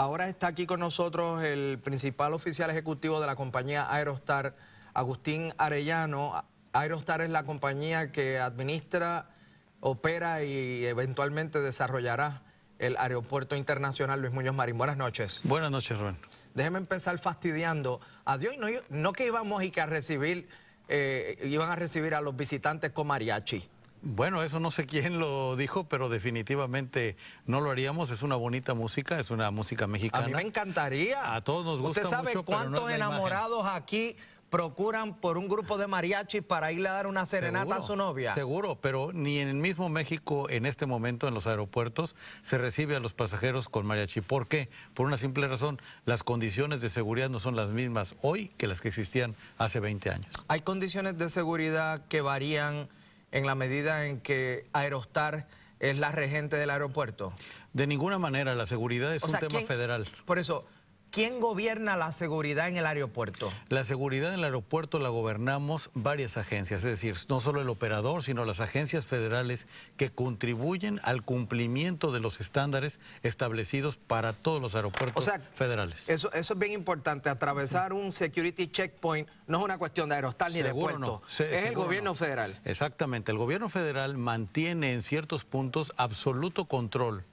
Ahora está aquí con nosotros el principal oficial ejecutivo de la compañía Aerostar, Agustín Arellano. Aerostar es la compañía que administra, opera y eventualmente desarrollará el Aeropuerto Internacional Luis Muñoz Marín. Buenas noches. Buenas noches, Rubén. Déjeme empezar fastidiando. Adiós, no, no que íbamos y que a recibir, eh, iban a recibir a los visitantes con mariachi. Bueno, eso no sé quién lo dijo, pero definitivamente no lo haríamos. Es una bonita música, es una música mexicana. A mí me encantaría. A todos nos gusta. Usted sabe cuántos enamorados aquí procuran por un grupo de mariachi para irle a dar una serenata a su novia. Seguro, pero ni en el mismo México en este momento en los aeropuertos se recibe a los pasajeros con mariachi. ¿Por qué? Por una simple razón, las condiciones de seguridad no son las mismas hoy que las que existían hace 20 años. Hay condiciones de seguridad que varían en la medida en que Aerostar es la regente del aeropuerto? De ninguna manera, la seguridad es un tema federal. Por eso, ¿Quién gobierna la seguridad en el aeropuerto? La seguridad en el aeropuerto la gobernamos varias agencias, es decir, no solo el operador, sino las agencias federales que contribuyen al cumplimiento de los estándares establecidos para todos los aeropuertos federales. Eso, eso es bien importante, atravesar un security checkpoint no es una cuestión de aerostal ni de puerto, no. es el gobierno federal. Exactamente, el gobierno federal mantiene en ciertos puntos absoluto control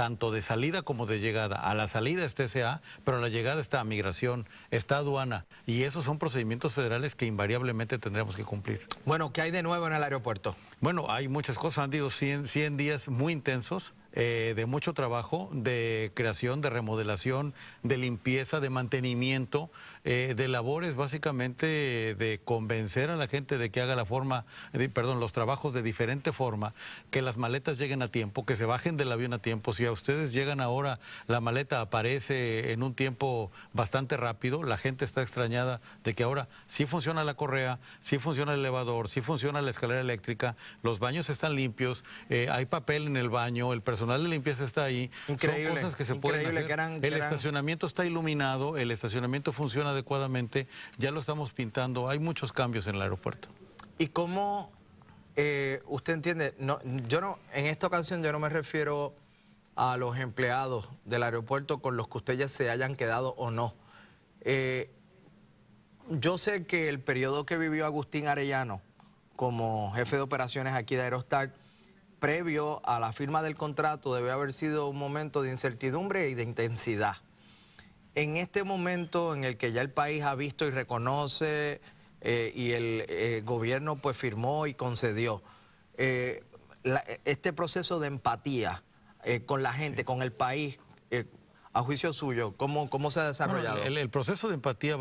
tanto de salida como de llegada. A la salida está SA, pero a la llegada está migración, está aduana. Y esos son procedimientos federales que invariablemente tendremos que cumplir. Bueno, ¿qué hay de nuevo en el aeropuerto? Bueno, hay muchas cosas. Han sido 100, 100 días muy intensos eh, de mucho trabajo, de creación, de remodelación, de limpieza, de mantenimiento, eh, de labores básicamente de convencer a la gente de que haga la forma, perdón, los trabajos de diferente forma, que las maletas lleguen a tiempo, que se bajen del avión a tiempo. Si a ustedes llegan ahora, la maleta aparece en un tiempo bastante rápido, la gente está extrañada de que ahora sí funciona la correa, sí funciona el elevador, sí funciona la escalera eléctrica, los baños están limpios, eh, hay papel en el baño, el personal personal de limpieza está ahí. Son cosas que se pueden el estacionamiento está iluminado, el estacionamiento funciona adecuadamente, ya lo estamos pintando, hay muchos cambios en el aeropuerto. ¿Y cómo eh, usted entiende? No, yo no, en esta ocasión yo no me refiero a los empleados del aeropuerto con los que usted ya se hayan quedado o no. Eh, yo sé que el periodo que vivió Agustín Arellano como jefe de operaciones aquí de Aerostar previo a la firma del contrato debe haber sido un momento de incertidumbre y de intensidad. En este momento en el que ya el país ha visto y reconoce eh, y el eh, gobierno pues firmó y concedió, eh, este proceso de empatía con la gente, con el país, a juicio suyo, ¿cómo, cómo se ha desarrollado? el, proceso de empatía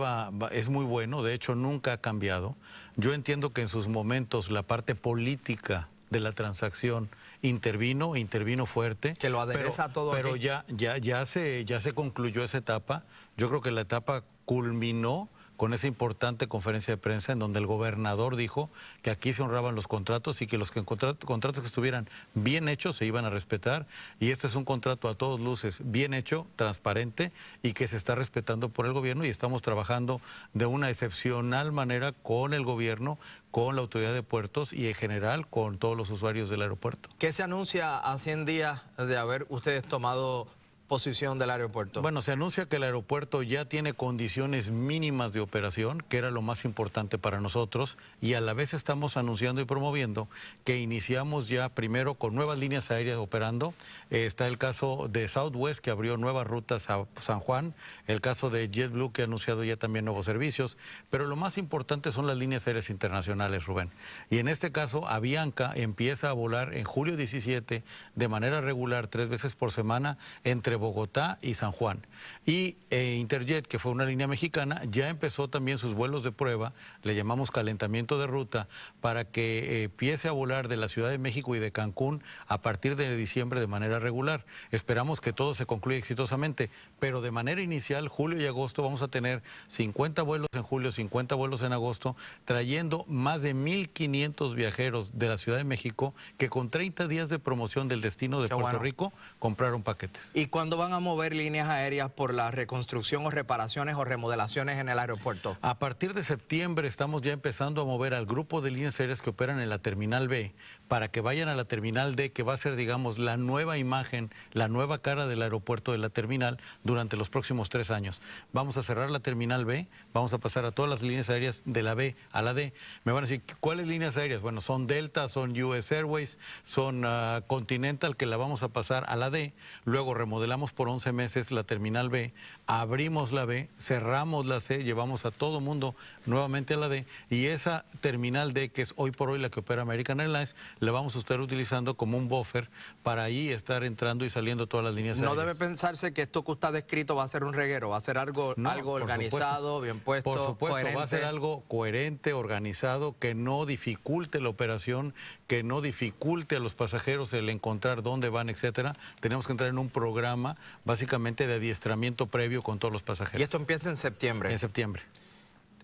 es muy bueno, de hecho nunca ha cambiado. Yo entiendo que en sus momentos la parte política de la transacción intervino, intervino fuerte. Que lo adereza a todo. Pero ya, ya, ya se, ya se concluyó esa etapa. Yo creo que la etapa culminó con esa importante conferencia de prensa en donde el gobernador dijo que aquí se honraban los contratos y que los que contratos que estuvieran bien hechos se iban a respetar. Y este es un contrato a todos luces bien hecho, transparente y que se está respetando por el gobierno y estamos trabajando de una excepcional manera con el gobierno, con la autoridad de puertos y en general con todos los usuarios del aeropuerto. ¿Qué se anuncia a 100 días de haber ustedes tomado posición del aeropuerto? Bueno, se anuncia que el aeropuerto ya tiene condiciones mínimas de operación, que era lo más importante para nosotros, y a la vez estamos anunciando y promoviendo que iniciamos ya primero con nuevas líneas aéreas operando. Eh, está el caso de Southwest, que abrió nuevas rutas a San Juan, el caso de JetBlue, que ha anunciado ya también nuevos servicios, pero lo más importante son las líneas aéreas internacionales, Rubén. Y en este caso, Avianca empieza a volar en julio 17 de manera regular, tres veces por semana, entre Bogotá y San Juan. Y eh, Interjet, que fue una línea mexicana, ya empezó también sus vuelos de prueba, le llamamos calentamiento de ruta, para que eh, empiece a volar de la Ciudad de México y de Cancún a partir de diciembre de manera regular. Esperamos que todo se concluya exitosamente, pero de manera inicial, julio y agosto, vamos a tener 50 vuelos en julio, 50 vuelos en agosto, trayendo más de 1.500 viajeros de la Ciudad de México que con 30 días de promoción del destino de Puerto Rico compraron paquetes. Y cuando cuándo van a mover líneas aéreas por la reconstrucción o reparaciones o remodelaciones en el aeropuerto? A partir de septiembre estamos ya empezando a mover al grupo de líneas aéreas que operan en la Terminal B para que vayan a la Terminal D, que va a ser, digamos, la nueva imagen, la nueva cara del aeropuerto de la terminal durante los próximos tres años. Vamos a cerrar la terminal B, vamos a pasar a todas las líneas aéreas de la B a la D. Me van a decir, ¿cuáles líneas aéreas? Bueno, son Delta, son US Airways, son ah, Continental, que la vamos a pasar a la D, luego remodelamos por 11 meses la terminal B, abrimos la B, cerramos la C, llevamos a todo mundo nuevamente a la D y esa terminal D, que es hoy por hoy la que opera American Airlines, la vamos a estar utilizando como un buffer para ahí estar entrando y saliendo todas las líneas No debe pensarse que esto que usted ha descrito va a ser un reguero, va a ser algo, algo organizado, bien puesto, Por supuesto, va a ser algo coherente, organizado, que no dificulte la operación, que no dificulte a los pasajeros el encontrar dónde van, etcétera. Tenemos que entrar en un programa básicamente de adiestramiento previo con todos los pasajeros. Y esto empieza en septiembre. En septiembre.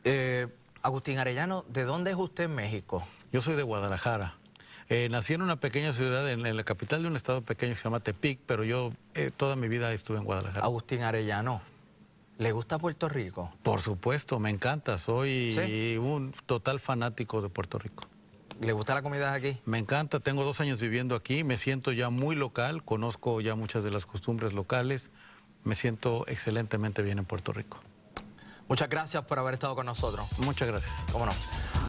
Eh, Agustín Arellano, ¿de dónde es usted en México? Yo soy de Guadalajara. Eh, nací en una pequeña ciudad, en, la capital de un estado pequeño que se llama Tepic, pero yo eh, toda mi vida estuve en Guadalajara. Agustín Arellano, ¿le gusta Puerto Rico? Por supuesto, me encanta. Soy un total fanático de Puerto Rico. ¿Le gusta la comida aquí? Me encanta, tengo dos años viviendo aquí, me siento ya muy local, conozco ya muchas de las costumbres locales, me siento excelentemente bien en Puerto Rico. Muchas gracias por haber estado con nosotros. Muchas gracias. ¿Cómo no?